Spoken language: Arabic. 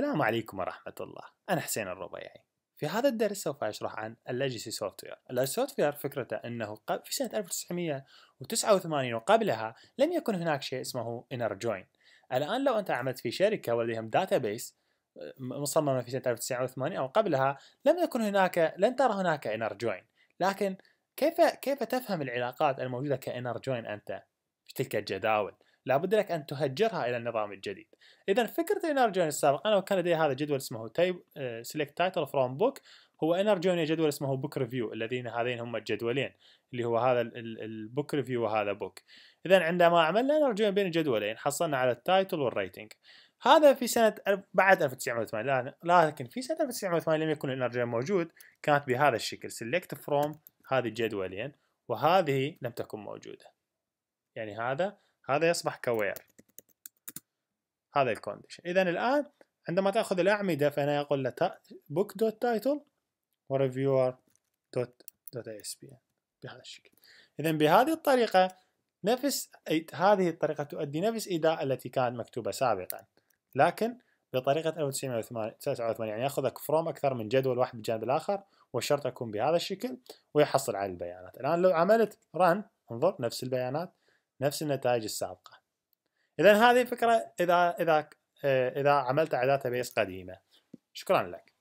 السلام عليكم ورحمة الله أنا حسين الربيعي في هذا الدرس سوف أشرح عن الليجسي سوفتوير الليجسي سوفتوير فكرته أنه في سنة 1989 وقبلها لم يكن هناك شيء اسمه inner join الآن لو أنت عملت في شركة ولديهم داتابيس مصممة في سنة 1980 أو قبلها لم يكن هناك لن ترى هناك inner join لكن كيف كيف تفهم العلاقات الموجودة كإنر join أنت في تلك الجداول لابد لك ان تهجرها الى النظام الجديد اذا فكره جوني السابق انا كان لدي هذا جدول اسمه تايب سيلكت تايتل فروم بوك هو جوني جدول اسمه بوك ريفيو الذين هذين هم الجدولين اللي هو هذا البوك ريفيو وهذا بوك اذا عندما عملنا جوني بين الجدولين حصلنا على التايتل والريتنج هذا في سنة بعد 1980 لكن في سنة 1980 لم يكن جوني موجود كانت بهذا الشكل سيلكت فروم هذه الجدولين وهذه لم تكن موجودة يعني هذا هذا يصبح كوير هذا الكونديشن اذا الان عندما تاخذ الاعمده فانا اقول له بوك دوت تايتل وريفيور دوت دوت اس بي بهذا الشكل اذا بهذه الطريقه نفس هذه الطريقه تؤدي نفس اداء التي كانت مكتوبه سابقا لكن بطريقه 1989 يعني ياخذك فروم اكثر من جدول واحد بالجانب الاخر والشرط يكون بهذا الشكل ويحصل على البيانات الان لو عملت ران انظر نفس البيانات نفس النتائج السابقة إذا هذه فكرة إذا إذا آه، إذا عملت على داتا بيس قديمة شكرا لك